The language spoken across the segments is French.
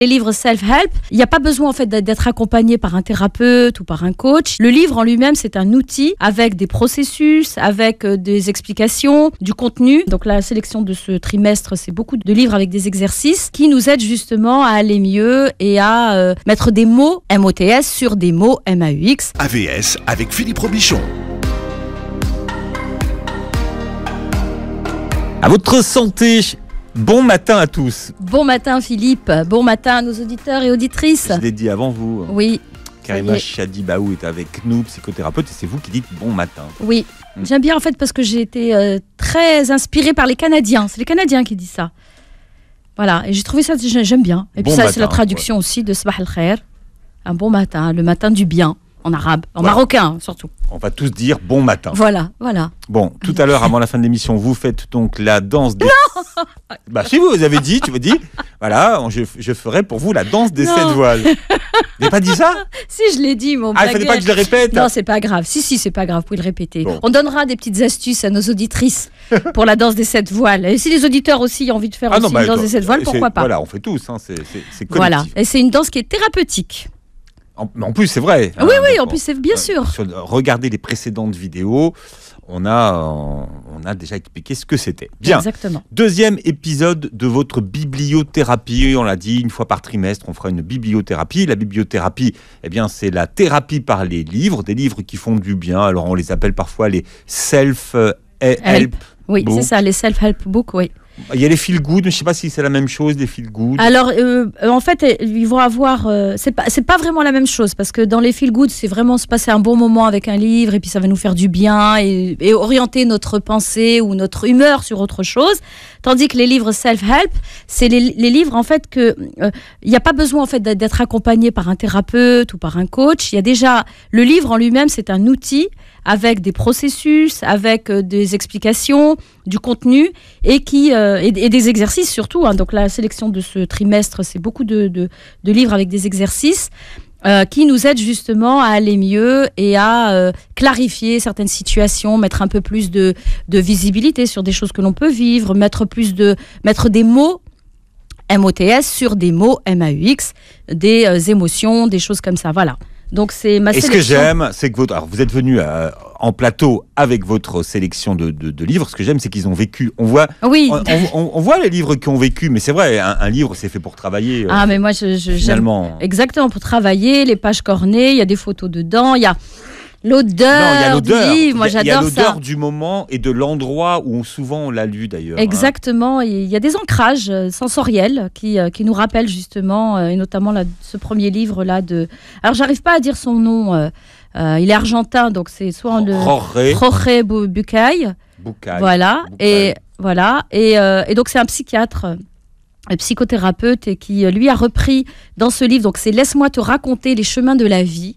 Les livres self-help, il n'y a pas besoin en fait d'être accompagné par un thérapeute ou par un coach. Le livre en lui-même, c'est un outil avec des processus, avec euh, des explications, du contenu. Donc la sélection de ce trimestre, c'est beaucoup de livres avec des exercices qui nous aident justement à aller mieux et à euh, mettre des mots MOTS sur des mots MAUX. AVS avec Philippe Robichon. À votre santé Bon matin à tous. Bon matin Philippe, bon matin à nos auditeurs et auditrices. Je l'ai dit avant vous. Hein. Oui. Karima Baou est avec nous, psychothérapeute, et c'est vous qui dites bon matin. Oui, mm. j'aime bien en fait parce que j'ai été euh, très inspirée par les Canadiens. C'est les Canadiens qui disent ça. Voilà, et j'ai trouvé ça, j'aime bien. Et puis ça, c'est la traduction aussi de Sabah al-Khair. Un bon matin, le matin du bien en arabe, en marocain surtout. On va tous dire bon matin. Voilà, voilà. Bon, tout à l'heure, avant la fin de l'émission, vous faites donc la danse des. Non bah, si vous, vous avez dit, tu me dis, voilà, je, ferai pour vous la danse des sept voiles. Vous n'avez pas dit ça Si, je l'ai dit, mon Ah, il fallait pas que je le répète Non, c'est pas grave. Si, si, c'est pas grave, vous pouvez le répéter. On donnera des petites astuces à nos auditrices pour la danse des sept voiles. Et si les auditeurs aussi ont envie de faire ah aussi bah, danse des sept voiles, pourquoi pas Voilà, on fait tous, hein, c'est collectif. Voilà, et c'est une danse qui est thérapeutique. En, plus, c'est vrai. Ah oui, hein, oui, en plus, c'est bien sûr. regardez les précédentes vidéos. On a, euh, on a déjà expliqué ce que c'était. Bien. Exactement. Deuxième épisode de votre bibliothérapie. On l'a dit une fois par trimestre, on fera une bibliothérapie. La bibliothérapie, eh bien, c'est la thérapie par les livres, des livres qui font du bien. Alors, on les appelle parfois les self-help. Help. Oui, c'est ça, les self-help books, oui. Il y a les feel good, mais je sais pas si c'est la même chose, les feel good. Alors, euh, euh, en fait, euh, ils vont avoir. c'est pas, vraiment la même chose, parce que dans les feel good, c'est vraiment se passer un bon moment avec un livre, et puis ça va nous faire du bien, et, orienter notre pensée ou notre humeur sur autre chose. Tandis que les livres self-help, c'est les, livres, en fait, que. Il n'y a pas besoin, en fait, d'être accompagné par un thérapeute ou par un coach. Il y a déjà. Le livre en lui-même, c'est un outil avec des processus, avec euh, des explications, du contenu et, qui, euh, des exercices surtout. Hein. Donc la sélection de ce trimestre, c'est beaucoup de, livres avec des exercices euh, qui nous aident justement à aller mieux et à clarifier certaines situations, mettre un peu plus de, visibilité sur des choses que l'on peut vivre, mettre plus de mettre des mots MOTS sur des mots MAUX, des émotions, des choses comme ça. Voilà. Donc c'est ma Et ce que j'aime, c'est que votre, alors vous êtes venu euh, en plateau avec votre sélection de, livres. Ce que j'aime, c'est qu'ils ont vécu. On voit, oui. on, voit les livres qui ont vécu, mais c'est vrai, un, livre, c'est fait pour travailler. Euh, ah, mais moi, je, Exactement, pour travailler, les pages cornées, il y a des photos dedans, il y a. L'odeur moi j'adore ça. l'odeur du moment et de l'endroit où souvent on l'a lu d'ailleurs. Hein. Exactement, il y a des ancrages euh, sensoriels euh, qui, nous rappellent justement, euh, et notamment là, ce premier livre-là de... Alors j'arrive pas à dire son nom, il est argentin, donc c'est soit le... Jorge Bucay. Voilà, et, voilà. Et, et donc c'est un psychiatre psychothérapeute et qui lui a repris dans ce livre, donc c'est Laisse-moi te raconter les chemins de la vie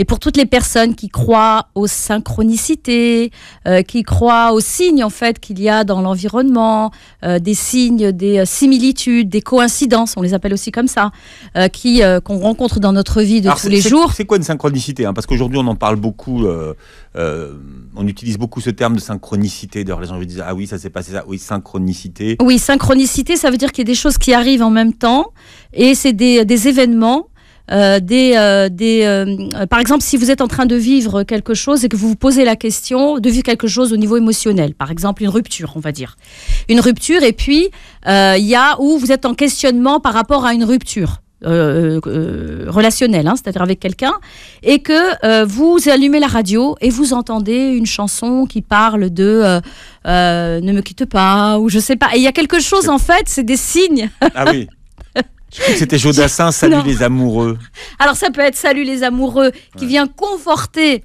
et pour toutes les personnes qui croient aux synchronicités, euh, qui croient aux signes en fait qu'il y a dans l'environnement, euh, des signes, des euh, similitudes, des coïncidences, on les appelle aussi comme ça, qui qu'on rencontre dans notre vie de tous les jours. C'est quoi une synchronicité hein Parce qu'aujourd'hui on en parle beaucoup, on utilise beaucoup ce terme de synchronicité. D'ailleurs les gens disent ah oui ça s'est passé ça, oui synchronicité. Oui synchronicité, ça veut dire qu'il y a des choses qui arrivent en même temps et c'est des, des événements euh, des, euh, des euh, par exemple, si vous êtes en train de vivre quelque chose et que vous vous posez la question de vivre quelque chose au niveau émotionnel, par exemple une rupture, on va dire, une rupture, et puis euh, il y a où vous êtes en questionnement par rapport à une rupture. relationnelle, hein, c'est-à-dire avec quelqu'un, et que vous allumez la radio et vous entendez une chanson qui parle de ne me quitte pas ou je sais pas. Et il y a quelque chose en fait, c'est des signes. Ah oui. c'était Jodassin, Salut les amoureux. Alors ça peut être Salut les amoureux, qui vient conforter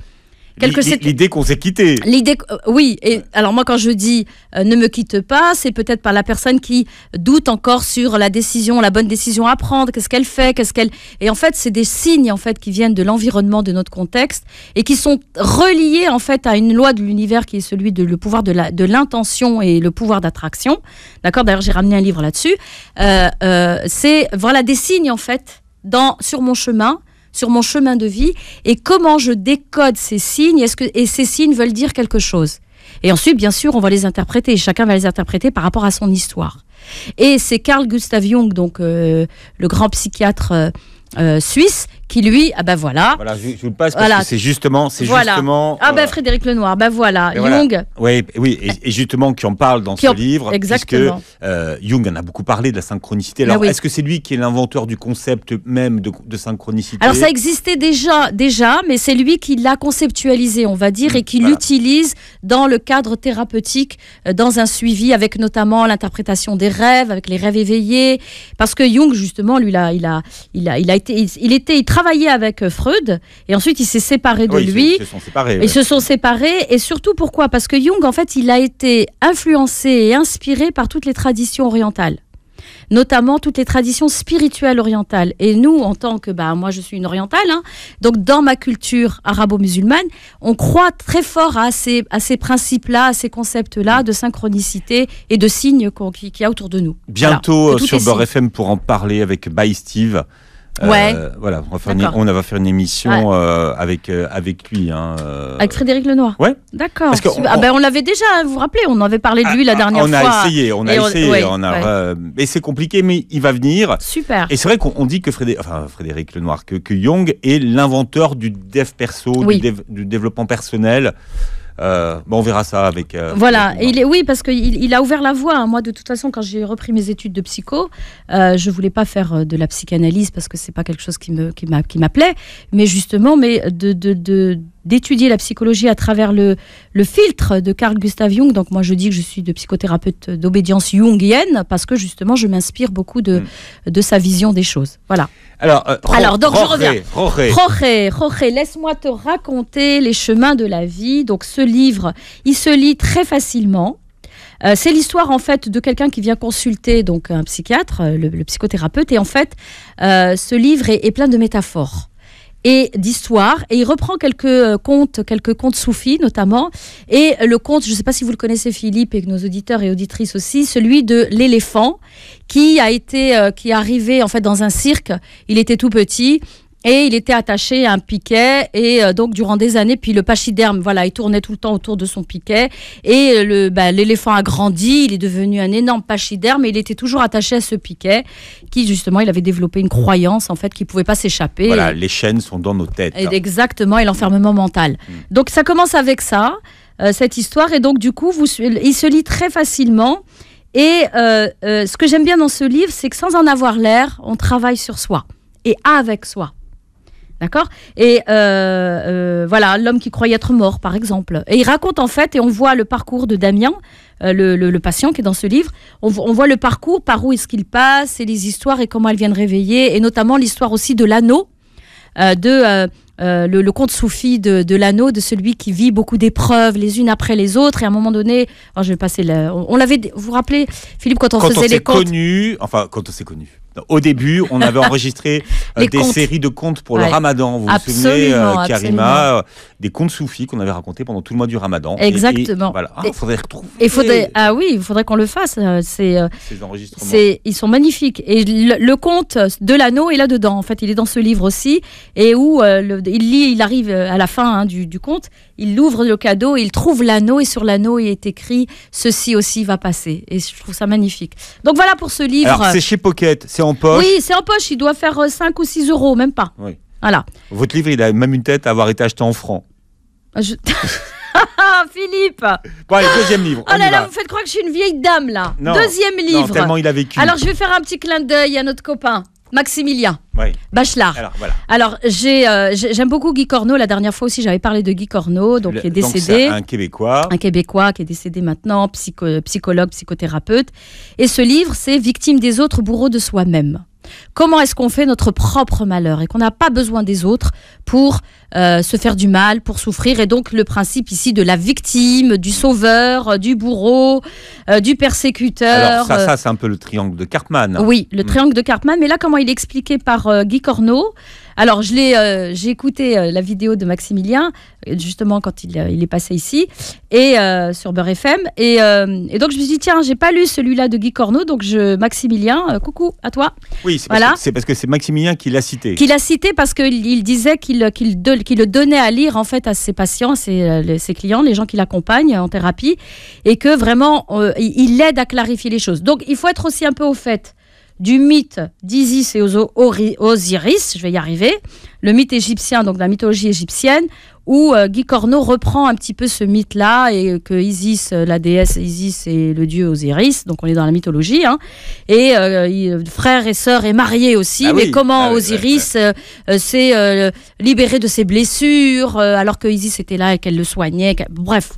L'idée qu'on s'est quitté. L'idée, euh, oui. Et alors moi, quand je dis euh, ne me quitte pas, c'est peut-être par la personne qui doute encore sur la décision, la bonne décision à prendre. Qu'est-ce qu'elle fait Qu'est-ce qu'elle Et en fait, c'est des signes en fait qui viennent de l'environnement, de notre contexte, et qui sont reliés en fait à une loi de l'univers qui est celui de le pouvoir de l'intention de et le pouvoir d'attraction. D'accord. D'ailleurs, j'ai ramené un livre là-dessus. Euh, c'est voilà des signes en fait dans sur mon chemin sur mon chemin de vie et comment je décode ces signes -ce que, et ces signes veulent dire quelque chose. Et ensuite, bien sûr, on va les interpréter. et Chacun va les interpréter par rapport à son histoire. Et c'est Carl Gustav Jung, donc euh, le grand psychiatre euh, euh, suisse, qui lui, ah ben voilà. Voilà, je, vous le passe parce que c'est justement, c'est justement. Ah ben Frédéric Lenoir, ben bah voilà, Jung. Oui, oui, et, justement qui en parle dans ce livre, exactement. puisque euh, Jung en a beaucoup parlé de la synchronicité. Alors, est-ce que c'est lui qui est l'inventeur du concept même de, synchronicité Alors ça existait déjà, déjà, mais c'est lui qui l'a conceptualisé, on va dire, mm, et qui l'utilise dans le cadre thérapeutique, euh, dans un suivi avec notamment l'interprétation des rêves, avec les rêves éveillés, parce que Jung justement, lui là, il a, il a, il a été, il, était, travaillé avec euh, Freud et ensuite il s'est séparé de lui. Ils se, sont séparés. Ils se sont séparés et surtout pourquoi Parce que Jung, en fait, il a été influencé et inspiré par toutes les traditions orientales notamment toutes les traditions spirituelles orientales. Et nous, en tant que, bah, moi je suis une orientale, hein, donc dans ma culture arabo-musulmane, on croit très fort à ces, à ces principes-là, à ces concepts-là de synchronicité et de signes qu'il qui y a autour de nous. Bientôt euh, sur FM pour en parler avec By Steve. Euh, ouais. voilà, on va faire, une, émission euh, avec, euh, avec lui. Hein, avec Frédéric Lenoir Ouais. D'accord. On, ah, ben, on l'avait déjà, hein, vous vous rappelez, on avait parlé de ah, lui la ah, dernière fois. On a essayé, on a essayé. on a, mais c'est compliqué, mais il va venir. Super. Et c'est vrai qu'on dit que Frédéric, Lenoir, que, que Young est l'inventeur du dev perso, du, du développement personnel. Euh, on verra ça avec. Euh, voilà, il est, oui, parce qu'il il a ouvert la voie. Hein. Moi, de toute façon, quand j'ai repris mes études de psycho, euh, je voulais pas faire de la psychanalyse parce que c'est pas quelque chose qui me qui m'appelait, mais justement, mais de, de d'étudier la psychologie à travers le, filtre de Carl Gustav Jung. Donc moi je dis que je suis de psychothérapeute d'obédience jungienne parce que justement je m'inspire beaucoup de, hmm. sa vision des choses. Voilà. Alors, euh, donc je reviens. Jorge, laisse-moi te raconter les chemins de la vie. Donc ce livre, il se lit très facilement. Euh, c'est l'histoire en fait de quelqu'un qui vient consulter donc un psychiatre, euh, le, psychothérapeute, et en fait ce livre est plein de métaphores et d'histoire. Et il reprend quelques euh, contes, quelques contes soufis notamment. Et le conte, je ne sais pas si vous le connaissez Philippe et nos auditeurs et auditrices aussi, celui de l'éléphant qui a été, euh, qui est arrivé en fait dans un cirque. Il était tout petit et il était attaché à un piquet et euh, donc durant des années puis le pachyderme voilà il tournait tout le temps autour de son piquet et le bah, l'éléphant a grandi il est devenu un énorme pachyderme et il était toujours attaché à ce piquet qui justement il avait développé une croyance en fait qu'il pouvait pas s'échapper voilà les chaînes sont dans nos têtes et, exactement et l'enfermement mental mm. donc ça commence avec ça euh, cette histoire et donc du coup vous il se lit très facilement et euh, ce que j'aime bien dans ce livre c'est que sans en avoir l'air on travaille sur soi et avec soi D'accord Et euh, euh, voilà, l'homme qui croyait être mort, par exemple. Et il raconte en fait, et on voit le parcours de Damien, euh, le, patient qui est dans ce livre, on, voit le parcours, par où est-ce qu'il passe, et les histoires, et comment elles viennent réveiller, et notamment l'histoire aussi de l'anneau, de... le, conte soufi de, l'anneau, de celui qui vit beaucoup d'épreuves les unes après les autres. Et à un moment donné, oh, je vais passer. on, l'avait. Vous vous rappelez, Philippe, quand on quand faisait on les contes. Connu, enfin, quand on s'est connu au début, on avait enregistré euh, des séries de contes pour le ramadan. Vous vous souvenez, euh, Karima, euh, des contes soufis qu'on avait racontés pendant tout le mois du ramadan. Exactement. Et, voilà. ah, faudrait retrouver. ah oui, il faudrait qu'on le fasse. Ces enregistrements. Ils sont magnifiques. Et le, conte de l'anneau est là-dedans. En fait, il est dans ce livre aussi. Et où il lit, il arrive à la fin hein, du conte il ouvre le cadeau, il trouve l'anneau et sur l'anneau il est écrit ceci aussi va passer. Et je trouve ça magnifique. Donc voilà pour ce livre. Alors c'est chez Pocket, c'est en poche. Oui, c'est en poche. Il doit faire 5 euh, ou 6 euros, même pas. Oui. Voilà. Votre livre, il a même une tête à avoir été acheté en francs. ah Philippe Bon, allez, deuxième livre. Oh là là, vous faites croire que je suis une vieille dame, là. deuxième livre. Non, il a vécu. Alors, je vais faire un petit clin d'œil à notre copain. Maximilien. Bachelard. Alors, euh, j'aime beaucoup Guy Corneau. La dernière fois aussi, j'avais parlé de Guy Corneau, donc qui est décédé. un Québécois. Un Québécois qui est décédé maintenant, psychologue, psychothérapeute. Et ce livre, c'est Victime des autres, bourreaux de soi-même. Comment est-ce qu'on fait notre propre malheur et qu'on n'a pas besoin des autres pour euh, se faire du mal, pour souffrir. Et donc le principe ici de la victime, du sauveur, euh, du bourreau, euh, du persécuteur. Alors ça, ça c'est un peu le triangle de Cartman. Oui, le mm. triangle de Cartman. Mais là, comment il est expliqué par Guy Corneau alors, je j'ai écouté la vidéo de Maximilien, justement, quand il, il est passé ici, et sur Beurre FM. Et, donc, je me suis dit, tiens, j'ai pas lu celui-là de Guy Corneau, donc je, Maximilien, coucou à toi. Oui, c'est parce, que c'est Maximilien qui l'a cité. Qui l'a cité parce qu'il il disait qu'il, qu'il, qui le donnait à lire en fait à ses patients, ses, euh, ses clients, les gens qui l'accompagnent en thérapie, et que vraiment euh, il aide à clarifier les choses. Donc il faut être aussi un peu au fait du mythe d'Isis et Osiris, je vais y arriver, le mythe égyptien, donc la mythologie égyptienne, où euh, Guy Corneau reprend un petit peu ce mythe-là et que Isis, euh, la déesse Isis et le dieu Osiris, donc on est dans la mythologie, hein, et euh, frère et sœur est marié aussi, ah mais comment ah Osiris s'est libéré de ses blessures alors que Isis était là et qu'elle le soignait, bref,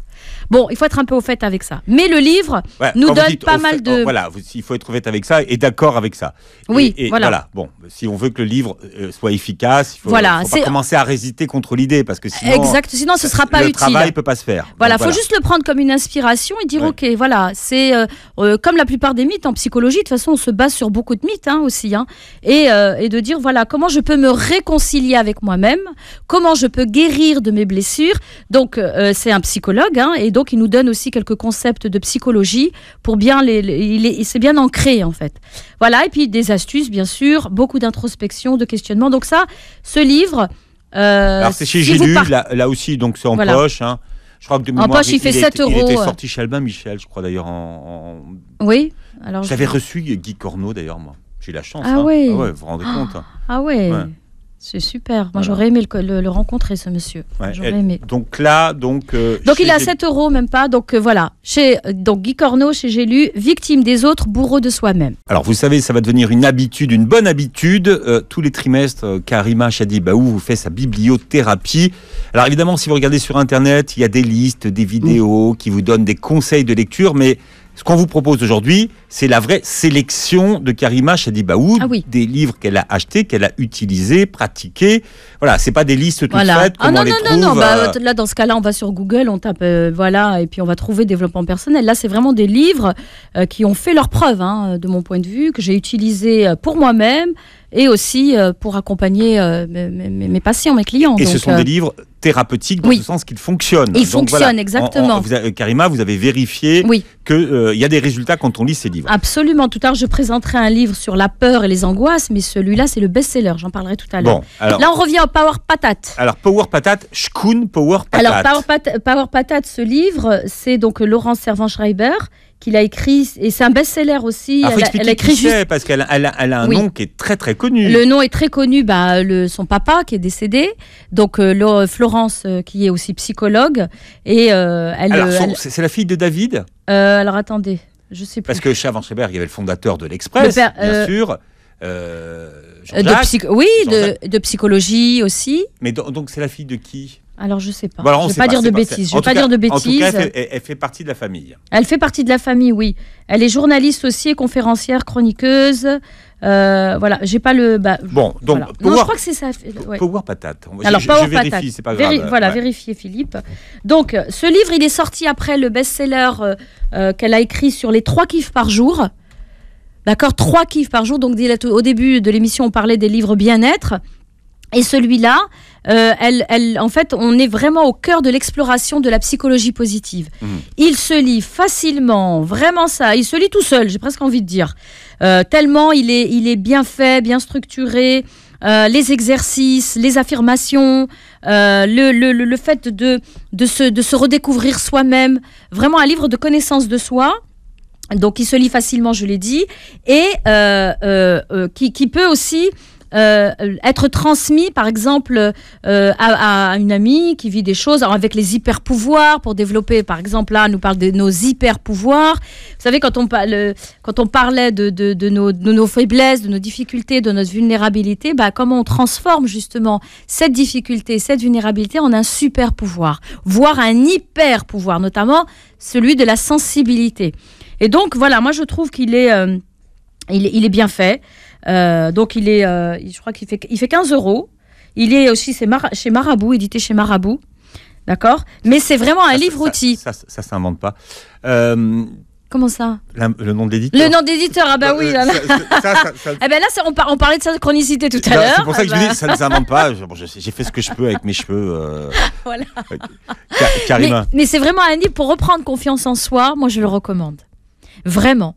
Bon, il faut être un peu au fait avec ça. Mais le livre nous donne pas mal de. Oh, voilà, il faut être au fait avec ça et d'accord avec ça. Oui, et, voilà. Bon, si on veut que le livre euh, soit efficace, il faut, voilà, faut pas commencer à résister contre l'idée parce que sinon. Exact, sinon ce sera pas utile. Le travail peut pas se faire. Voilà, il faut juste le prendre comme une inspiration et dire ok, voilà, c'est euh, euh, comme la plupart des mythes en psychologie. De toute façon, on se base sur beaucoup de mythes hein, aussi, hein. et, de dire voilà comment je peux me réconcilier avec moi-même, comment je peux guérir de mes blessures. Donc c'est un psychologue hein, donc, il nous donne aussi quelques concepts de psychologie pour bien les. il c'est bien ancré, en fait. Voilà, et puis des astuces, bien sûr, beaucoup d'introspection, de questionnement. Donc, ça, ce livre. Euh, alors, c'est chez si là, aussi, donc c'est en poche. Hein. Je crois que de mémoire, en poche, il, fait 7 euros. Il était euh. sorti chez Albin Michel, je crois d'ailleurs. En, Oui. Alors j'avais reçu Guy Corneau d'ailleurs moi. J'ai la chance. Ah hein. oui. Ah ouais, vous vous rendez compte. Hein. Ah, oui ouais. C'est super. Moi, j'aurais aimé le, rencontrer, ce monsieur. j'aurais aimé. Donc là, donc. Euh, donc il a 7 euros, même pas. Donc euh, voilà. Chez, euh, donc Guy Corneau, chez Gélu, victime des autres, bourreau de soi-même. Alors vous savez, ça va devenir une habitude, une bonne habitude. tous les trimestres, Karima où vous fait sa bibliothérapie. Alors évidemment, si vous regardez sur Internet, il y a des listes, des vidéos mmh. qui vous donnent des conseils de lecture, mais ce qu'on vous propose aujourd'hui, c'est la vraie sélection de Karima Shadibaou, ah des livres qu'elle a achetés, qu'elle a utilisés, pratiqués. Voilà, c'est pas des listes toutes faites. Ah les non, trouve, non. Bah, euh, là, dans ce cas-là, on va sur Google, on tape, euh, voilà, et puis on va trouver développement personnel. Là, c'est vraiment des livres euh, qui ont fait leur preuve, hein, de mon point de vue, que j'ai utilisés pour moi-même et aussi euh, pour accompagner euh, mes, patients, mes clients. Et ce sont euh, des livres thérapeutiques dans le sens qu'ils fonctionnent. Ils fonctionnent, exactement. vous Karima, vous avez vérifié oui. qu'il y a des résultats quand on lit ces livres. Absolument. Tout à l'heure, je présenterai un livre sur la peur et les angoisses, mais celui-là, c'est le best-seller. J'en parlerai tout à l'heure. Là, on revient au Power Patate. Alors, Power Patate, Shkun Power Patate. Alors, Power, Power Patate, ce livre, c'est donc Laurent Servan-Schreiber qu'il a écrit, et c'est un best-seller aussi. Ah, elle, écrit juste... parce qu'elle a, un nom qui est très très connu. Le nom est très connu, bah, le, son papa qui est décédé, donc euh, Florence euh, qui est aussi psychologue. Et, euh, elle, alors, c'est la fille de David Alors attendez, je sais plus. Parce que chez Schreiber, il y avait le fondateur de l'Express, bien sûr. De Oui, de, psychologie aussi. Mais donc c'est la fille de qui alors je sais pas. je ne vais pas, dire de bêtises. Je pas dire de bêtises. elle fait, partie de la famille. Elle fait partie de la famille, oui. Elle est journaliste aussi, conférencière, chroniqueuse. Voilà, euh, voilà, j'ai pas le. Bah, bon, donc je crois que c'est ça. Power patate. Alors je, vérifie, pas voilà, vérifier, vérifiez Philippe. Donc ce livre, il est sorti après le best-seller euh, euh, qu'elle a écrit sur les trois kiffs par jour. D'accord, trois kiffs par jour. Donc au début de l'émission, on parlait des livres bien-être. Et celui-là, euh, elle, elle, en fait, on est vraiment au cœur de l'exploration de la psychologie positive. Mmh. Il se lit facilement, vraiment ça. Il se lit tout seul, j'ai presque envie de dire. Euh, tellement il est, il est bien fait, bien structuré. Euh, les exercices, les affirmations, le, le, le, fait de, de, se, de se redécouvrir soi-même. Vraiment un livre de connaissance de soi. Donc, il se lit facilement, je l'ai dit, et qui, qui peut aussi euh, être transmis, par exemple, euh, à, une amie qui vit des choses avec les hyper pouvoirs pour développer. Par exemple, là, on nous parle de nos hyper pouvoirs. Vous savez, quand on, quand on parlait de, nos, faiblesses, de nos difficultés, de notre vulnérabilité, bah, comment on transforme justement cette difficulté, cette vulnérabilité en un super pouvoir, voire un hyper pouvoir, notamment celui de la sensibilité. Et donc, voilà, moi je trouve qu'il est, euh, il, est bien fait. Euh, donc il est, euh, je crois qu'il fait, il fait 15 euros. Il est aussi chez, Marabout, édité chez Marabout. D'accord Mais c'est vraiment un livre outil. Ça, ça, s'invente pas. Euh, Comment ça Le nom d'éditeur. Le nom d'éditeur, ah bah oui. Là, là. là, on, on, parlait de synchronicité tout à bah, l'heure. C'est pour ça que je eh dis ben. ça ne s'invente pas. J'ai fait ce que je peux avec mes cheveux. voilà. mais, mais c'est vraiment un livre pour reprendre confiance en soi. Moi, je le recommande. Vraiment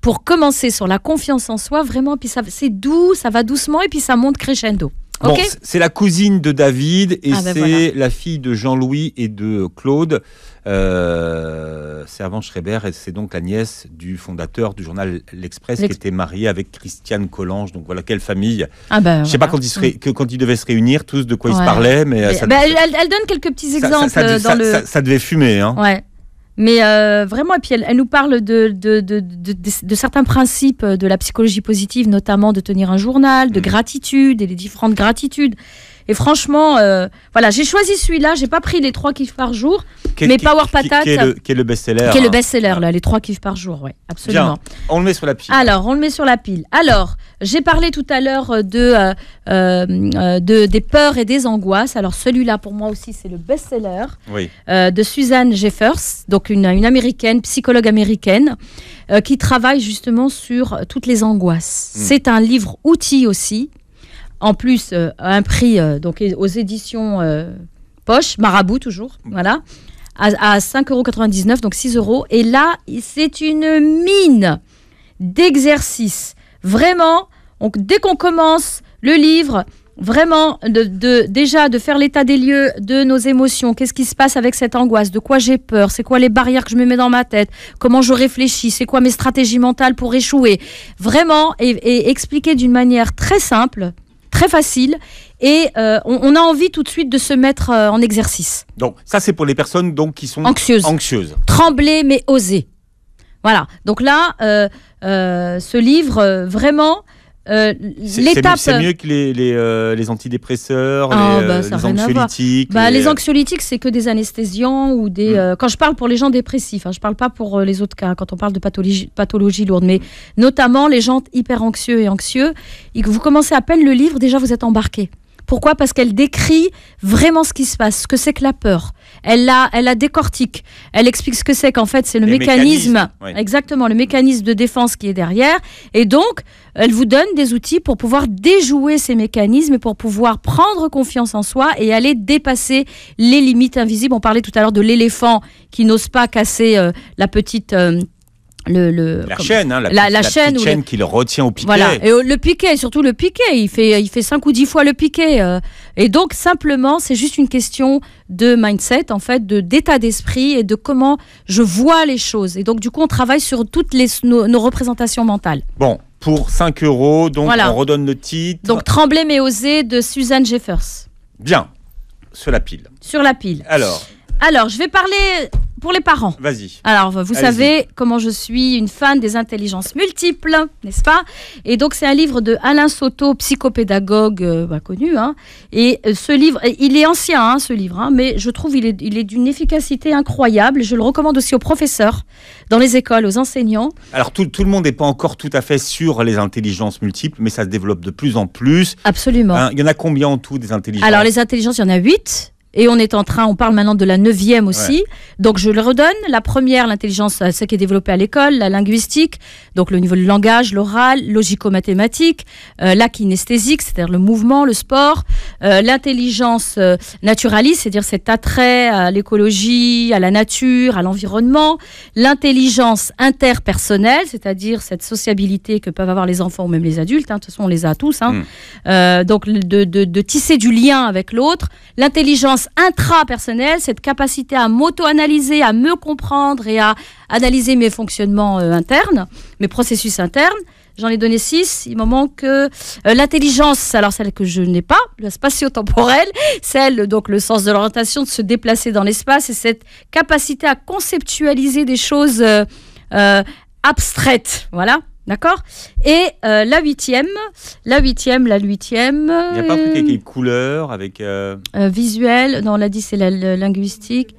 pour commencer sur la confiance en soi, vraiment, puis ça, c'est doux, ça va doucement, et puis ça monte crescendo. Bon, c'est la cousine de David et ah, ben c'est la fille de Jean-Louis et de Claude C'est euh, Servan Schreiber. Et c'est donc la nièce du fondateur du journal L'Express qui était marié avec Christiane Collange. Donc voilà, quelle famille. Ah, ben, je ne sais pas quand ils, quand ils devaient se réunir, tous de quoi ils se parlaient. Mais, euh, ben, elle, donne quelques petits exemples. Ça, ça, devait fumer. Hein. Ouais. Mais euh, vraiment, et puis elle, nous parle de de, de, de, de, certains principes de la psychologie positive, notamment de tenir un journal, de mm. gratitude et les différentes gratitudes. Et franchement, euh, voilà, j'ai choisi celui-là. J'ai pas pris les trois kiffs par jour, mais Power Patate. Qui est le, best-seller. Qui est le hein. best-seller, là, les trois kiffs par jour, ouais, absolument. on le met sur la pile. Alors, on le met sur la pile. Alors, j'ai parlé tout à l'heure euh, euh, de, des peurs et des angoisses. Alors, celui-là, pour moi aussi, c'est le best-seller de Suzanne Jeffers, donc une, américaine, psychologue américaine, qui travaille justement sur toutes les angoisses. Hmm. C'est un livre outil aussi en plus euh, un prix euh, donc aux éditions euh, Poche, Marabout toujours, mm. voilà, à, à 5,99 euros, donc 6 euros. Et là, c'est une mine d'exercices. Vraiment, Donc dès qu'on commence le livre, vraiment, de, déjà de faire l'état des lieux de nos émotions, qu'est-ce qui se passe avec cette angoisse, de quoi j'ai peur, c'est quoi les barrières que je me mets dans ma tête, comment je réfléchis, c'est quoi mes stratégies mentales pour échouer. Vraiment, et, et expliquer d'une manière très simple très facile et euh, on, a envie tout de suite de se mettre euh, en exercice. Donc ça c'est pour les personnes donc qui sont anxieuses. anxieuses. Trembler mais oser. Voilà. Donc là, euh, ce livre vraiment euh, l'étape. C'est mieux que les, les, euh, antidépresseurs, ah, les, bah, euh, anxiolytiques. Bah, les... anxiolytiques, c'est que des anesthésiants ou des. Hmm. quand je parle pour les gens dépressifs, hein, je ne parle pas pour les autres cas, quand on parle de pathologie, lourde, mais notamment les gens hyper anxieux et anxieux, vous commencez à peine le livre, déjà vous êtes embarqué. Pourquoi Parce qu'elle décrit vraiment ce qui se passe, ce que c'est que la peur, elle la, elle décortique. Elle explique ce que c'est qu'en fait, c'est le mécanisme, exactement, le mécanisme de défense qui est derrière. Et donc, elle vous donne des outils pour pouvoir déjouer ces mécanismes et pour pouvoir prendre confiance en soi et aller dépasser les limites invisibles. On parlait tout à l'heure de l'éléphant qui n'ose pas casser euh, la petite euh, le, la chaîne, hein, la, chaîne, qui le retient au piquet. Voilà, et le piquet, surtout le piquet, il fait, il fait 5 ou dix fois le piquet. Euh. et donc, simplement, c'est juste une question de mindset, en fait, de d'état d'esprit et de comment je vois les choses. Et donc, du coup, on travaille sur toutes nos, représentations mentales. Bon, pour 5 euros, donc on redonne le titre. Donc, Trembler mais oser de Suzanne Jeffers. Bien, sur la pile. Sur la pile. Alors. Alors, je vais parler pour les parents. Vas-y. Alors, vous savez comment je suis une fan des intelligences multiples, n'est-ce pas Et donc, c'est un livre de Alain Soto, psychopédagogue euh, bah, connu. Hein. Et euh, ce livre, il est ancien, hein, ce livre, hein, mais je trouve il est, il est d'une efficacité incroyable. Je le recommande aussi aux professeurs, dans les écoles, aux enseignants. Alors, tout, tout le monde n'est pas encore tout à fait sur les intelligences multiples, mais ça se développe de plus en plus. Absolument. Il y en a combien en tout des intelligences Alors, les intelligences, il y en a huit. Et on est en train, on parle maintenant de la neuvième aussi. Donc je le redonne. La première, l'intelligence, euh, ce qui est développé à l'école, la linguistique, donc le niveau de langage, l'oral, logico-mathématique, euh, la kinesthésique, c'est-à-dire le mouvement, le sport, euh, l'intelligence naturaliste, c'est-à-dire cet attrait à l'écologie, à la nature, à l'environnement, l'intelligence interpersonnelle, c'est-à-dire cette sociabilité que peuvent avoir les enfants ou même les adultes. Hein. de toute façon, on les a tous. Hein. Hmm. donc de tisser du lien avec l'autre, l'intelligence intra intrapersonnelle, cette capacité à m'auto-analyser, à me comprendre et à analyser mes fonctionnements euh, internes, mes processus internes. J'en ai donné six. Il me manque euh, l'intelligence, alors celle que je n'ai pas, la spatio-temporelle, celle, donc le sens de l'orientation, de se déplacer dans l'espace et cette capacité à conceptualiser des choses euh, abstraites. Voilà. D'accord Et euh, la huitième, la huitième, la huitième. Il n'y a pas un truc avec euh, les couleurs, avec. Euh, visuel, non, on l'a dit, c'est la, linguistique.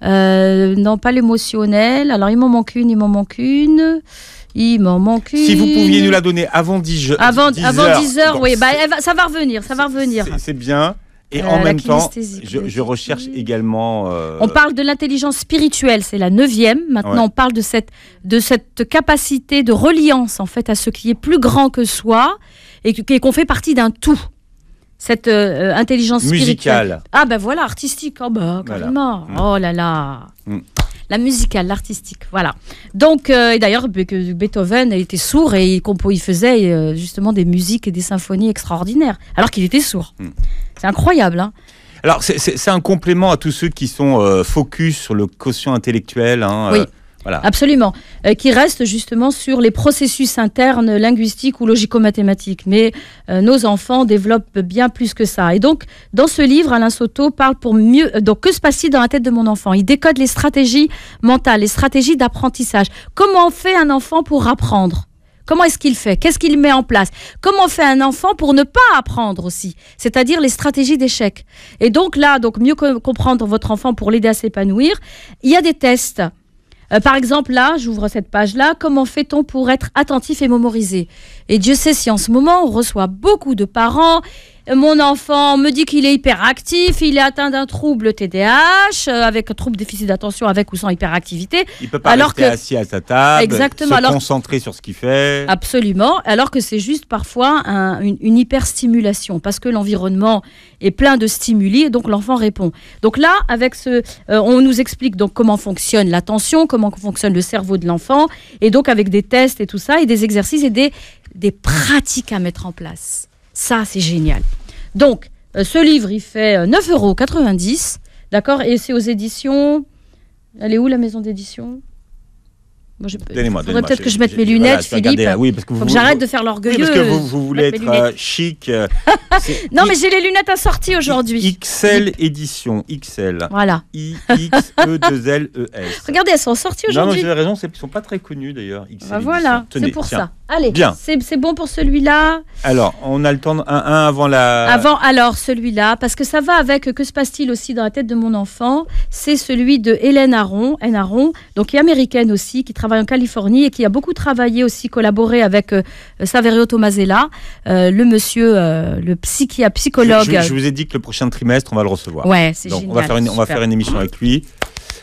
non, pas l'émotionnel. Alors, il m'en manque une, il m'en manque une. Il m'en manque une. Si vous pouviez nous la donner avant 10 heures. Avant 10 heures, oui. Bah, ça va revenir, ça va revenir. C'est bien. Et euh, en même temps, je, recherche également. Euh, on parle de l'intelligence spirituelle, c'est la neuvième. Maintenant, on parle de cette, de cette capacité de reliance en fait à ce qui est plus grand que soi et qu'on fait partie d'un tout cette euh, intelligence musicale. Spirituelle. Ah ben voilà, artistique, oh ben, carrément. Mm. Oh là là. Mm la musicale, l'artistique. Voilà. Donc, euh, et d'ailleurs, Beethoven était sourd et il, composait faisait euh, justement des musiques et des symphonies extraordinaires, alors qu'il était sourd. Hmm. C'est incroyable. Hein. alors, c'est un complément à tous ceux qui sont euh, focus sur le quotient intellectuel. Hein, Absolument. Euh, qui reste justement sur les processus internes linguistiques ou logico-mathématiques. Mais euh, nos enfants développent bien plus que ça. Et donc, dans ce livre, Alain Soto parle pour mieux. Euh, donc, que se passe-t-il dans la tête de mon enfant Il décode les stratégies mentales, les stratégies d'apprentissage. Comment fait un enfant pour apprendre Comment est-ce qu'il fait Qu'est-ce qu'il met en place Comment fait un enfant pour ne pas apprendre aussi C'est-à-dire les stratégies d'échec. Et donc là, donc mieux comprendre votre enfant pour l'aider à s'épanouir, il y a des tests. Euh, par exemple, là, j'ouvre cette page-là, comment fait-on pour être attentif et mémorisé Et Dieu sait si en ce moment, on reçoit beaucoup de parents mon enfant me dit qu'il est hyperactif, il est atteint d'un trouble TDAH, euh, avec un trouble déficit d'attention, avec ou sans hyperactivité. Il peut pas alors rester assis à sa table, Exactement, se concentrer sur ce qu'il fait. Absolument, alors que c'est juste parfois une, hyperstimulation, parce que l'environnement est plein de stimuli, et donc l'enfant répond. Donc là, avec ce, euh, on nous explique donc comment fonctionne l'attention, comment fonctionne le cerveau de l'enfant, et donc avec des tests et tout ça, et des exercices et des pratiques à mettre en place. Ça, c'est génial. Donc, euh, ce livre, il fait 9,90 euh, euros. D'accord Et c'est aux éditions. Elle est où la maison d'édition moi, je... Donnez-moi. Faudrait peut-être que je mette mes lunettes, Philippe. Faut que j'arrête de faire l'orgueilleux. Oui, parce que vous, voulez être euh, chic. non, mais j'ai les lunettes assorties aujourd'hui. XL édition. XL. Voilà. I X E 2 L E S. Regardez, elles sont sorties aujourd'hui. Non, non, j'ai raison. Elles ne sont pas très connues d'ailleurs. XL bah, voilà, c'est pour ça. Allez, bien. C'est bon pour celui-là. Alors, on a le temps un, avant la. Avant, alors celui-là, parce que ça va avec que se passe-t-il aussi dans la tête de mon enfant. C'est celui de Hélène Aron, Hélène donc qui est américaine aussi, qui travaille en Californie et qui a beaucoup travaillé aussi, collaboré avec euh, Saverio Tomasella, euh, le monsieur, euh, le psychiatre, psychologue. Je, vous ai dit que le prochain trimestre, on va le recevoir. Ouais, c'est génial. On va faire une, on va faire une émission avec lui.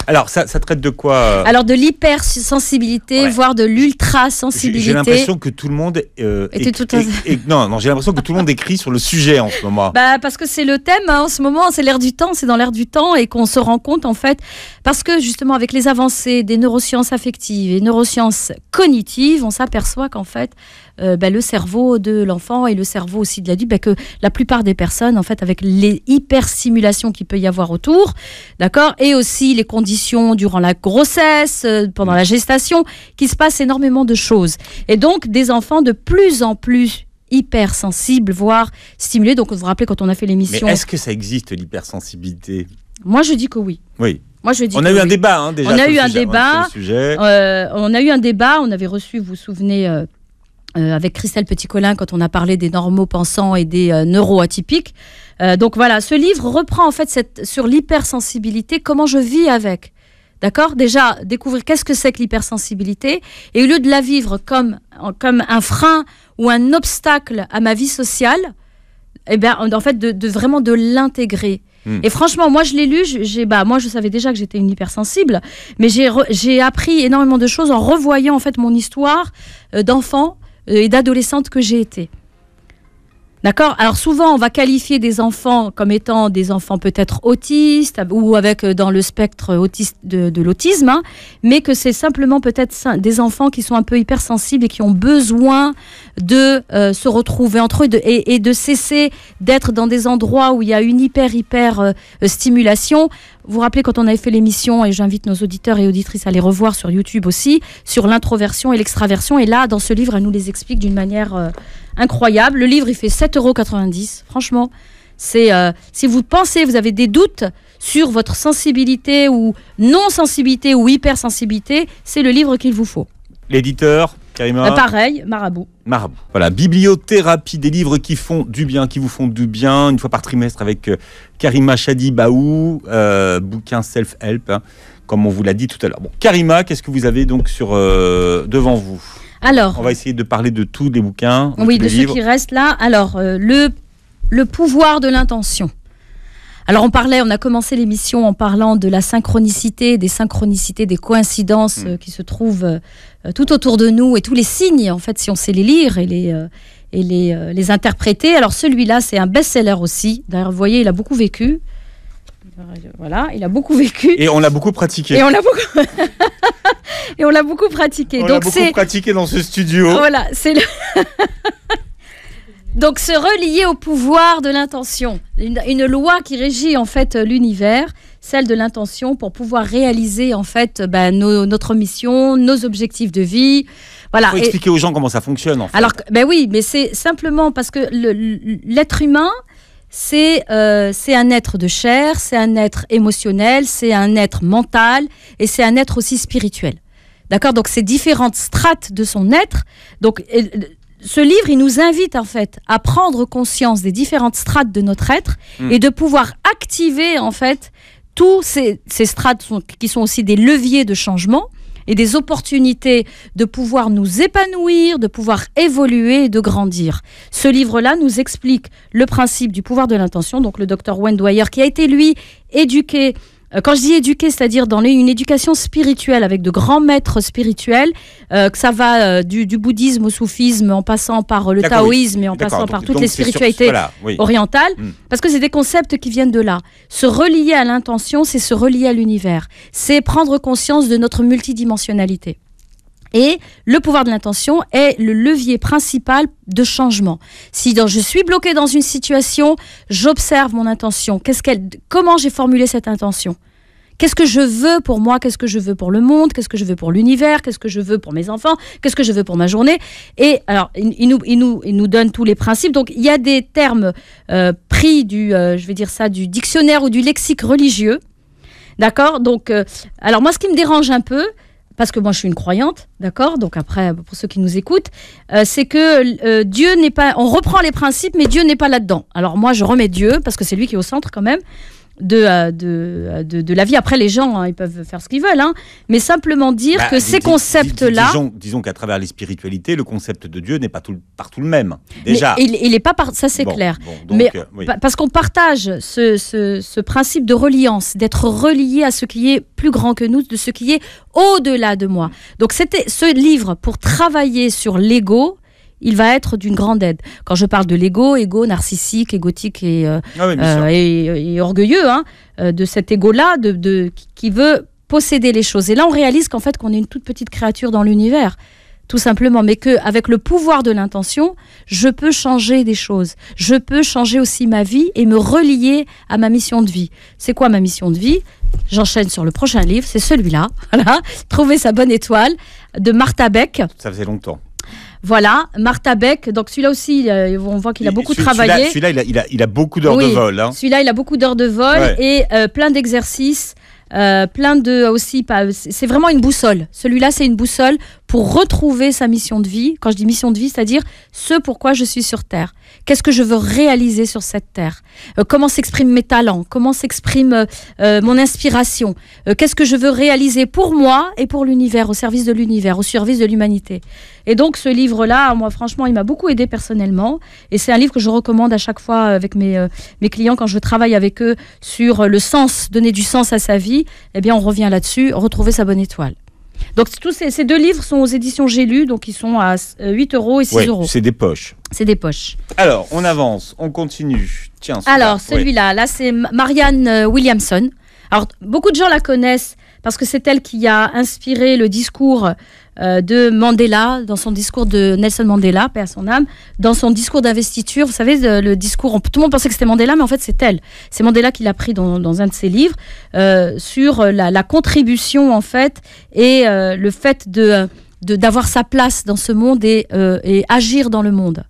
Alors, ça, traite de quoi euh Alors, de l'hypersensibilité, voire de l'ultra-sensibilité. J'ai l'impression que tout le monde. Euh, tout non, j'ai l'impression que tout le monde écrit sur le sujet en ce moment. Bah, parce que c'est le thème hein, en ce moment, c'est l'air du temps, c'est dans l'air du temps et qu'on se rend compte en fait. Parce que justement, avec les avancées des neurosciences affectives et neurosciences cognitives, on s'aperçoit qu'en fait, euh, bah, le cerveau de l'enfant et le cerveau aussi de l'adulte, bah, que la plupart des personnes, en fait, avec les hypersimulations qu'il peut y avoir autour, d'accord, et aussi les conditions durant la grossesse, euh, pendant la gestation, qui se passe énormément de choses. Et donc, des enfants de plus en plus hypersensibles, voire stimulés. Donc, vous vous rappelez quand on a fait l'émission. Est-ce que ça existe l'hypersensibilité Moi, je dis que oui. Oui. Moi, je dis on a eu un débat, hein, déjà. On a eu sujet, un hein, débat. Euh, on a eu un débat. On avait reçu, vous vous souvenez, euh, avec Christelle Petit-Colin quand on a parlé des normaux pensants et des neuro neuroatypiques. Euh, donc voilà, ce livre reprend en fait cette, sur l'hypersensibilité, comment je vis avec. D'accord Déjà, découvrir qu'est-ce que c'est que l'hypersensibilité et au lieu de la vivre comme, comme un frein ou un obstacle à ma vie sociale, eh bien, en fait, de, vraiment de l'intégrer. Hmm. Et franchement, moi, je l'ai lu, j'ai, bah, moi, je savais déjà que j'étais une hypersensible, mais j'ai, appris énormément de choses en revoyant, en fait, mon histoire euh, d'enfant, euh, et d'adolescente que j'ai été. D'accord Alors souvent, on va qualifier des enfants comme étant des enfants peut-être autistes ou avec euh, dans le spectre autiste de, l'autisme, hein, mais que c'est simplement peut-être des enfants qui sont un peu hypersensibles et qui ont besoin de euh, se retrouver entre eux et, de cesser d'être dans des endroits où il y a une hyper hyper stimulation vous rappelez quand on avait fait l'émission, et j'invite nos auditeurs et auditrices à les revoir sur YouTube aussi, sur l'introversion et l'extraversion. Et là, dans ce livre, elle nous les explique d'une manière euh, incroyable. Le livre, il fait 7,90 euros. Franchement, c'est euh, si vous pensez, vous avez des doutes sur votre sensibilité ou non-sensibilité ou hypersensibilité, c'est le livre qu'il vous faut. L'éditeur euh, pareil, marabout. Marabout. Voilà, bibliothérapie, des livres qui font du bien, qui vous font du bien, une fois par trimestre avec euh, Karima chadi Baou, euh, bouquin self-help, hein, comme on vous l'a dit tout à l'heure. Bon, Karima, qu'est-ce que vous avez donc sur devant vous alors, on va essayer de parler de tous les bouquins. oui, de ceux qui restent là. Alors, le, le pouvoir de l'intention. Alors on parlait, on a commencé l'émission en parlant de la synchronicité, des synchronicités, des coïncidences mm. euh, qui se trouvent euh, tout autour de nous et tous les signes, en fait, si on sait les lire et les, euh, les, les interpréter. Alors celui-là, c'est un best-seller aussi. D'ailleurs, vous voyez, il a beaucoup vécu. Voilà, il a beaucoup vécu. Et on l'a beaucoup pratiqué. Et on l'a beaucoup. et on l'a beaucoup pratiqué. On l'a beaucoup pratiqué dans ce studio. Voilà, c'est. Le... Donc se relier au pouvoir de l'intention, une, loi qui régit en fait euh, l'univers, celle de l'intention pour pouvoir réaliser en fait euh, ben, notre mission, nos objectifs de vie. Voilà. Il faut expliquer aux gens comment ça fonctionne. En fait. Alors ben oui, mais c'est simplement parce que l'être humain, c'est euh, c'est un être de chair, c'est un être émotionnel, c'est un être mental et c'est un être aussi spirituel. D'accord Donc, c'est différentes strates de son être. Donc, ce livre, il nous invite en fait à prendre conscience des différentes strates de notre être hmm. et de pouvoir activer en fait tous ces, strates qui sont aussi des leviers de changement et des opportunités de pouvoir nous épanouir, de pouvoir évoluer et de grandir. Ce livre-là nous explique le principe du pouvoir de l'intention. Donc le docteur Wendwyer, qui a été lui éduqué euh, quand je dis éduquer, c'est-à-dire dans une éducation spirituelle avec de grands maîtres spirituels, euh, que ça va euh, du, bouddhisme au soufisme, en passant par le taoïsme et en passant par toutes les spiritualités orientales, hmm. parce que c'est des concepts qui viennent de là. Se relier à l'intention, c'est se relier à l'univers, c'est prendre conscience de notre multidimensionnalité. Et le pouvoir de l'intention est le levier principal de changement. Si dans, je suis bloqué dans une situation, j'observe mon intention. Qu'est-ce qu'elle, comment j'ai formulé cette intention Qu'est-ce que je veux pour moi Qu'est-ce que je veux pour le monde Qu'est-ce que je veux pour l'univers Qu'est-ce que je veux pour mes enfants Qu'est-ce que je veux pour ma journée Et alors, il, nous, donne tous les principes. Donc, il y a des termes euh, pris du, euh, je vais dire ça, du dictionnaire ou du lexique religieux. D'accord Donc, euh, alors moi, ce qui me dérange un peu, parce que moi je suis une croyante, d'accord Donc après, pour ceux qui nous écoutent, c'est que Dieu n'est pas. On reprend les principes, mais Dieu n'est pas là-dedans. Alors moi je remets Dieu, parce que c'est lui qui est au centre quand même de, euh, euh, de, de, la vie. Après, les gens, hein, ils peuvent faire ce qu'ils veulent, hein. mais simplement dire bah, que ces concepts-là. Disons, qu'à travers les spiritualités, le concept de Dieu n'est pas tout, partout le même. Déjà. il n'est pas ça c'est clair. mais, euh, Parce qu'on partage ce, principe de reliance, d'être relié à ce qui est plus grand que nous, de ce qui est au-delà de moi. Donc, c'était ce livre pour travailler sur l'ego il va être d'une grande aide. Quand je parle de l'ego, ego narcissique, égotique et, euh, ah euh, orgueilleux, hein, euh, de cet ego là de, qui veut posséder les choses. Et là, on réalise qu'en fait, qu'on est une toute petite créature dans l'univers, tout simplement, mais qu'avec le pouvoir de l'intention, je peux changer des choses. Je peux changer aussi ma vie et me relier à ma mission de vie. C'est quoi ma mission de vie J'enchaîne sur le prochain livre, c'est celui-là. Trouver sa bonne étoile de Martha Beck. Ça faisait longtemps. Voilà, Martha Beck. Donc celui-là aussi, euh, on voit qu'il a beaucoup travaillé. Celui-là, il, a, beaucoup d'heures de vol. Celui-là, il a beaucoup d'heures de vol et euh, plein d'exercices. Euh, plein de aussi c'est vraiment une boussole celui-là c'est une boussole pour retrouver sa mission de vie. Quand je dis mission de vie, c'est-à-dire ce pourquoi je suis sur Terre. Qu'est-ce que je veux réaliser sur cette Terre euh, Comment s'expriment mes talents Comment s'exprime euh, euh, mon inspiration Qu'est-ce que je veux réaliser pour moi et pour l'univers, au service de l'univers, au service de l'humanité Et donc ce livre-là, moi franchement, il m'a beaucoup aidé personnellement. Et c'est un livre que je recommande à chaque fois avec mes, mes clients quand je travaille avec eux sur le sens, donner du sens à sa vie. Eh bien, on revient là-dessus, retrouver sa bonne étoile. Donc tous ces, deux livres sont aux éditions J'ai donc ils sont à 8 euh, euros et 6 euros. C'est des poches. C'est des poches. Alors, on avance, on continue. Tiens. Alors, celui là, là c'est Marianne euh, Williamson. Alors, beaucoup de gens la connaissent parce que c'est elle qui a inspiré le discours euh, de Mandela, dans son discours de Nelson Mandela, paix à son âme, dans son discours d'investiture. Vous savez, le discours, tout le monde pensait que c'était Mandela, mais en fait, c'est elle. C'est Mandela qui l'a pris dans, un de ses livres euh, sur la, contribution, en fait, et euh, le fait de d'avoir sa place dans ce monde et, agir dans le monde.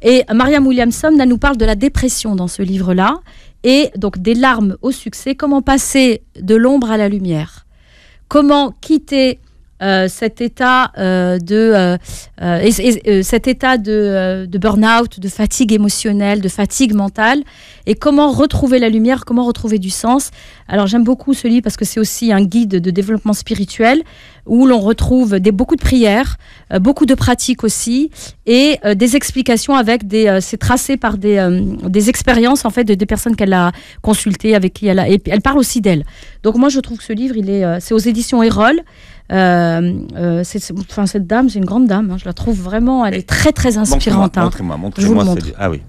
Et Mariam Williamson là, nous parle de la dépression dans ce livre-là, et donc des larmes au succès, comment passer de l'ombre à la lumière, comment quitter cet état de cet état de, de burn-out, de fatigue émotionnelle, de fatigue mentale, et comment retrouver la lumière, comment retrouver du sens. Alors j'aime beaucoup ce livre parce que c'est aussi un guide de développement spirituel où l'on retrouve des, beaucoup de prières, euh, beaucoup de pratiques aussi, et euh, des explications avec des, euh, c'est tracé par des, des expériences en fait de des personnes qu'elle a consultées, avec qui elle a, et elle parle aussi d'elle. Donc moi je trouve que ce livre, il est, c'est aux éditions Erol. enfin cette dame, c'est une grande dame. Hein, je la trouve vraiment, elle est très très inspirante. Hein. Montrez-moi, montrez-moi, Ah oui.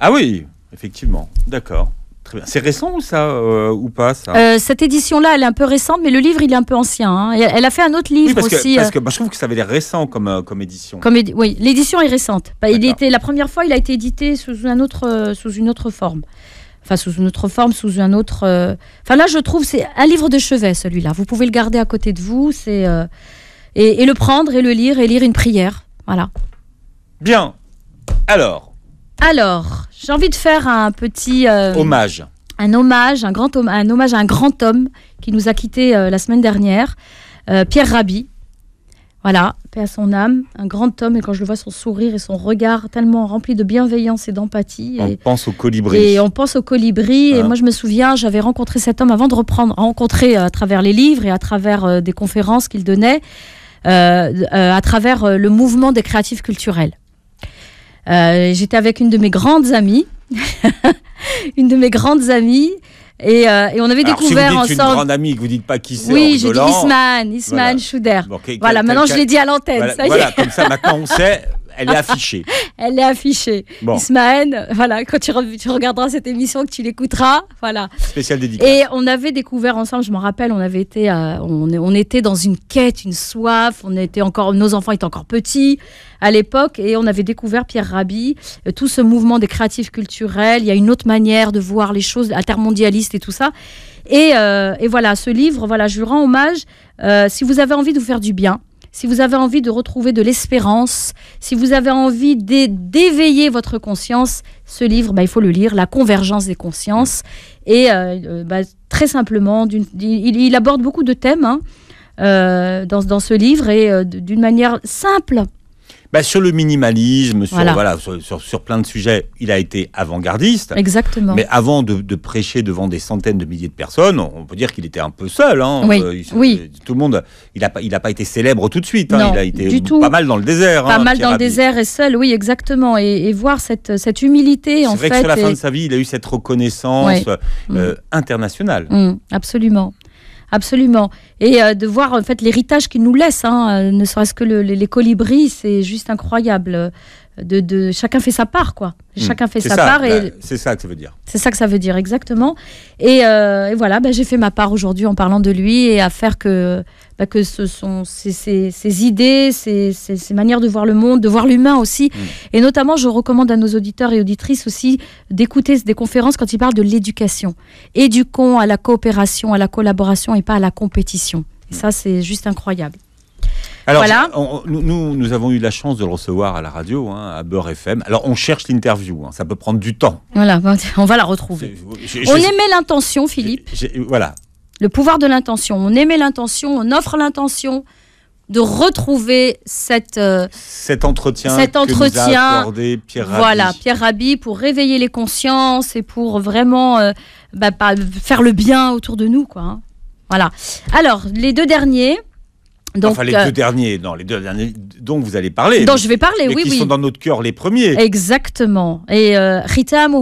Ah oui. Effectivement, d'accord. Très bien. C'est récent ou ça euh, ou pas ça euh, Cette édition-là, elle est un peu récente, mais le livre, il est un peu ancien. Hein. Elle a fait un autre livre aussi. Que, parce que euh, bah, je trouve que ça avait l'air récent comme, comme édition. Comme oui, l'édition est récente. Bah, il était, la première fois, il a été édité sous, un autre, sous une autre forme. Enfin, sous une autre forme, sous un autre. Enfin, là, je trouve, c'est un livre de chevet, celui-là. Vous pouvez le garder à côté de vous, c'est et, et le prendre et le lire et lire une prière. Voilà. Bien. Alors, alors, j'ai envie de faire un petit euh, hommage. Un hommage, un grand homme, un hommage à un grand homme qui nous a quittés euh, la semaine dernière, euh, Pierre Rabhi. Voilà, paix à son âme, un grand homme. Et quand je le vois, son sourire et son regard tellement rempli de bienveillance et d'empathie. On pense au colibri. Et on pense au colibri. Et hein. moi, je me souviens, j'avais rencontré cet homme avant de reprendre, rencontré à travers les livres et à travers des conférences qu'il donnait, à travers le mouvement des créatifs culturels. Euh, j'étais avec une de mes grandes amies, une de mes grandes amies. Et, euh, et, on avait Alors, découvert si vous dites ensemble. Une grande amie, que vous dites pas qui c'est. Oui, j'ai dit Isman, Isman voilà. Schuder. voilà, maintenant je l'ai dit à l'antenne. Voilà, ça y voilà, comme ça, maintenant on sait. Elle est affichée. Elle est affichée. Ismaël, voilà, quand tu, regarderas cette émission, que tu l'écouteras, voilà. Spécial dédicace. Et on avait découvert ensemble, je m'en rappelle, on avait été, euh, on, était dans une quête, une soif. On était encore, nos enfants étaient encore petits à l'époque, et on avait découvert Pierre Rabhi, euh, tout ce mouvement des créatifs culturels. Il y a une autre manière de voir les choses, intermondialistes et tout ça. Euh, et, voilà, ce livre, voilà, je lui rends hommage. si vous avez envie de vous faire du bien, si vous avez envie de retrouver de l'espérance, si vous avez envie d'éveiller votre conscience, ce livre, bah, il faut le lire, La convergence des consciences. Et euh, euh, bah, très simplement, il, aborde beaucoup de thèmes hein, euh, dans, ce livre et d'une manière simple. Bah, sur le minimalisme, sur, voilà. sur, plein de sujets, il a été avant-gardiste. Exactement. Mais avant de, prêcher devant des centaines de milliers de personnes, on peut dire qu'il était un peu seul. Hein. Oui. Euh, tout le monde, il n'a il a pas été célèbre tout de suite. Hein. il a été pas mal dans le désert. Pas hein, mal dans le désert et seul, oui, exactement. Et, voir cette, cette humilité, en vrai Que sur la fin de sa vie, il a eu cette reconnaissance euh, mm. internationale. Mm, absolument. Absolument. Et euh, de voir en fait l'héritage qu'ils nous laisse, hein, euh, ne serait-ce que les colibris, c'est juste incroyable de, chacun fait sa part quoi. Hmm. Chacun fait sa part et bah, c'est ça que ça veut dire. C'est ça que ça veut dire exactement. Et, euh, voilà, bah, j'ai fait ma part aujourd'hui en parlant de lui et à faire que bah, que ce sont ses, idées, Ces manières de voir le monde, de voir l'humain aussi. Hmm. Et notamment, je recommande à nos auditeurs et auditrices aussi d'écouter des conférences quand ils parlent de l'éducation. Éduquons à la coopération, à la collaboration et pas à la compétition. Et ça, c'est juste incroyable. Alors, nous, avons eu la chance de le recevoir à la radio, hein, à Beurre FM. Alors, on cherche l'interview, hein. ça peut prendre du temps. Voilà, on va la retrouver. on aimait l'intention, Philippe. voilà. Le pouvoir de l'intention. On aimait l'intention, on offre l'intention de retrouver cette, euh, cet entretien, cet entretien Voilà, Pierre Rabhi pour réveiller les consciences et pour vraiment euh, bah, faire le bien autour de nous. Quoi, hein. Voilà. Alors, les deux derniers. Donc, enfin, les euh, deux derniers, non, les deux derniers dont vous allez parler. Dont je vais parler, oui, oui, qui sont dans notre cœur les premiers. Exactement. Et euh, Ritam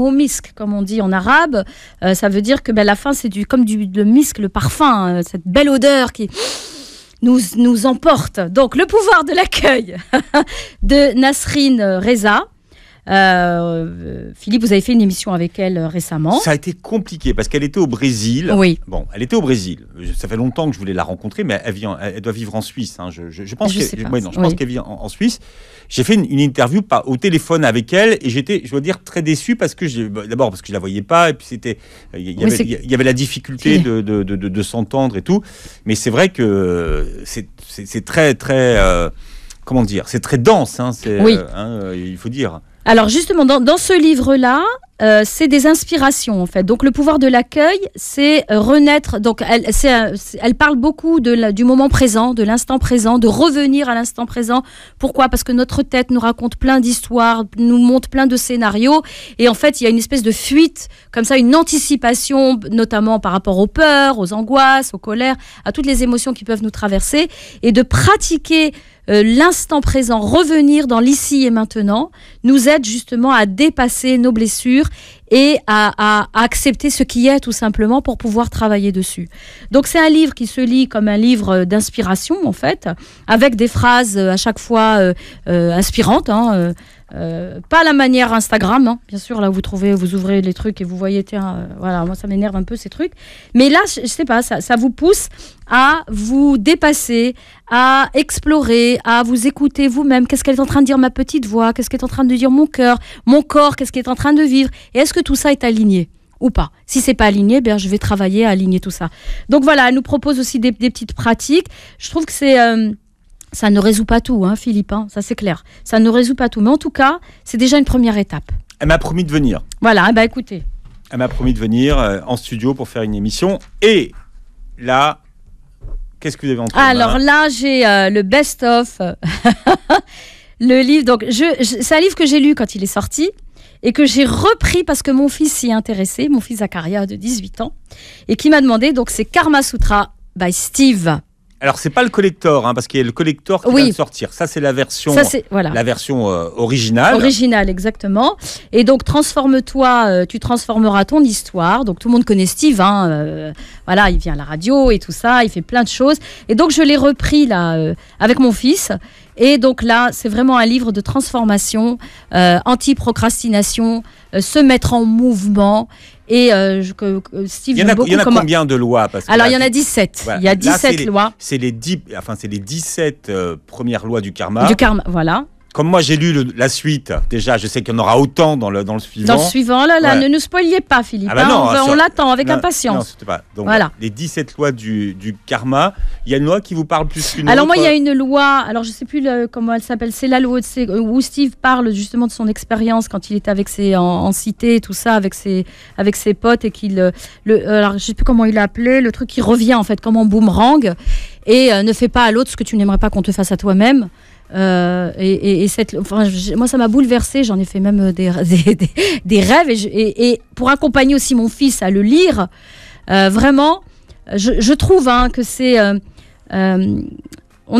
comme on dit en arabe, euh, ça veut dire que ben, la fin, c'est du, comme du, le misk, le parfum, hein, cette belle odeur qui nous, nous emporte. Donc, le pouvoir de l'accueil de Nasrin Reza, euh, Philippe, vous avez fait une émission avec elle euh, récemment. Ça a été compliqué parce qu'elle était au Brésil. Oui. Bon, elle était au Brésil. Ça fait longtemps que je voulais la rencontrer, mais elle, vit elle doit vivre en Suisse. Hein. Je, je, je, pense qu'elle vit en, Suisse. J'ai fait une, interview par, au téléphone avec elle et j'étais, je dois dire, très déçu parce que bah, d'abord parce que je la voyais pas et puis c'était il y, avait, la difficulté de, de, de, s'entendre et tout. Mais c'est vrai que c'est très très euh, comment dire, c'est très dense. Hein, oui. Hein, il faut dire. Alors justement, dans, ce livre-là, euh, c'est des inspirations en fait. Donc le pouvoir de l'accueil, c'est euh, renaître. Donc elle, euh, elle parle beaucoup de du moment présent, de l'instant présent, de revenir à l'instant présent. Pourquoi Parce que notre tête nous raconte plein d'histoires, nous montre plein de scénarios, et en fait il y a une espèce de fuite, comme ça, une anticipation, notamment par rapport aux peurs, aux angoisses, aux colères, à toutes les émotions qui peuvent nous traverser, et de pratiquer euh, l'instant présent, revenir dans l'ici et maintenant, nous aide justement à dépasser nos blessures et à, accepter ce qui est tout simplement pour pouvoir travailler dessus. Donc c'est un livre qui se lit comme un livre euh, d'inspiration en fait, avec des phrases euh, à chaque fois inspirantes. Hein, euh, pas la manière Instagram, hein. bien sûr. Là, vous trouvez, vous ouvrez les trucs et vous voyez, tiens, euh, voilà, moi ça m'énerve un peu ces trucs. Mais là, je, ne sais pas, ça, vous pousse à vous dépasser, à explorer, à vous écouter vous-même. Qu'est-ce qu'elle est en train de dire ma petite voix Qu'est-ce qu'elle est en train de dire mon cœur, mon corps Qu'est-ce qu'elle est en train de vivre Et est-ce que tout ça est aligné ou pas. Si c'est pas aligné, ben je vais travailler à aligner tout ça. Donc voilà, elle nous propose aussi des, petites pratiques. Je trouve que c'est euh, ça ne résout pas tout, hein, Philippe, hein, ça c'est clair. Ça ne résout pas tout. Mais en tout cas, c'est déjà une première étape. Elle m'a promis de venir. Voilà, bah écoutez. Elle m'a promis de venir euh, en studio pour faire une émission. Et là, qu'est-ce que vous avez entendu Alors là, j'ai euh, le best-of. le livre, donc je, c'est un livre que j'ai lu quand il est sorti et que j'ai repris parce que mon fils s'y intéressait. mon fils Zakaria de 18 ans, et qui m'a demandé, donc c'est Karma Sutra by Steve alors c'est pas le collector, hein, parce qu'il y a le collector qui oui. sortir. Ça c'est la version, voilà. la version euh, originale. Originale, exactement. Et donc transforme-toi, euh, tu transformeras ton histoire. Donc tout le monde connaît Steve, hein, euh, voilà, il vient à la radio et tout ça, il fait plein de choses. Et donc je l'ai repris là avec mon fils. Et donc là, c'est vraiment un livre de transformation, anti-procrastination, se mettre en mouvement et euh, Steve, il y en a, il y a combien de lois Alors, il y en a 17. Il y a 17 lois. C'est les, enfin, les 17 euh, premières lois du karma. Du karma, voilà comme moi j'ai lu la suite, déjà je sais qu'il y en aura autant dans le, dans le suivant. Dans le suivant, là, là, ne nous spoiliez pas Philippe, ah bah hein, on, hein, l'attend avec impatience. Donc, voilà. Les 17 lois du, karma, il y a une loi qui vous parle plus qu'une autre. Alors moi il y a une loi, alors je ne sais plus comment elle s'appelle, c'est la loi où Steve parle justement de son expérience quand il était avec ses, en, cité, tout ça, avec ses, avec ses potes et qu'il... Euh, euh, alors je ne sais plus comment il l'appelait, le truc qui revient en fait comme en boomerang et euh, ne fais pas à l'autre ce que tu n'aimerais pas qu'on te fasse à toi-même. Euh, et, cette, moi, ça m'a bouleversée. J'en ai fait même euh, des, rêves. Et, pour accompagner aussi mon fils à le lire, euh, vraiment, je, trouve hein, que c'est. on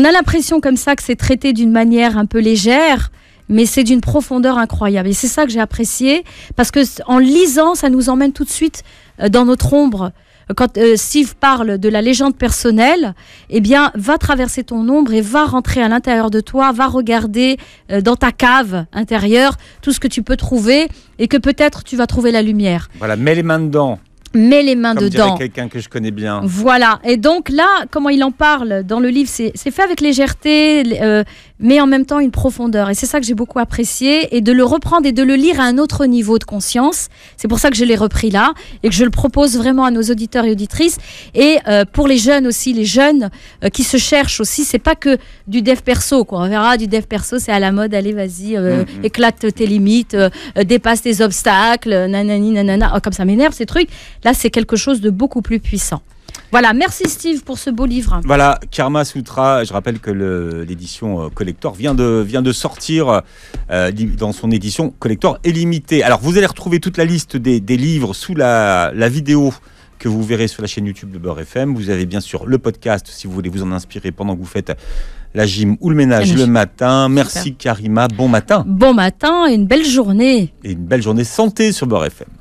a l'impression comme ça que c'est traité d'une manière un peu légère, mais c'est d'une profondeur incroyable. Et c'est ça que j'ai apprécié, parce que en lisant, ça nous emmène tout de suite dans notre ombre quand euh, Steve parle de la légende personnelle, eh bien, va traverser ton ombre et va rentrer à l'intérieur de toi, va regarder euh, dans ta cave intérieure tout ce que tu peux trouver et que peut-être tu vas trouver la lumière. Voilà, mets les mains dedans. Mets les mains Comme dedans. quelqu'un que je connais bien. Voilà. Et donc là, comment il en parle dans le livre, c'est fait avec légèreté, euh, mais en même temps une profondeur. Et c'est ça que j'ai beaucoup apprécié, et de le reprendre et de le lire à un autre niveau de conscience. C'est pour ça que je l'ai repris là, et que je le propose vraiment à nos auditeurs et auditrices. Et euh, pour les jeunes aussi, les jeunes euh, qui se cherchent aussi, c'est pas que du dev perso, qu'on verra du dev perso, c'est à la mode, allez, vas-y, euh, mm-hmm. éclate tes limites, dépasse tes obstacles, nanani, nanana, oh, comme ça m'énerve ces trucs. Là, c'est quelque chose de beaucoup plus puissant. Voilà, merci Steve pour ce beau livre. Voilà, Karma Sutra, je rappelle que l'édition euh, Collector vient de, sortir euh, dans son édition Collector est limitée. Alors vous allez retrouver toute la liste des, livres sous la, vidéo que vous verrez sur la chaîne YouTube de Beurre FM. Vous avez bien sûr le podcast si vous voulez vous en inspirer pendant que vous faites la gym ou le ménage le matin. Merci Karima, bon matin. Bon matin et une belle journée. Et une belle journée santé sur Beurre FM.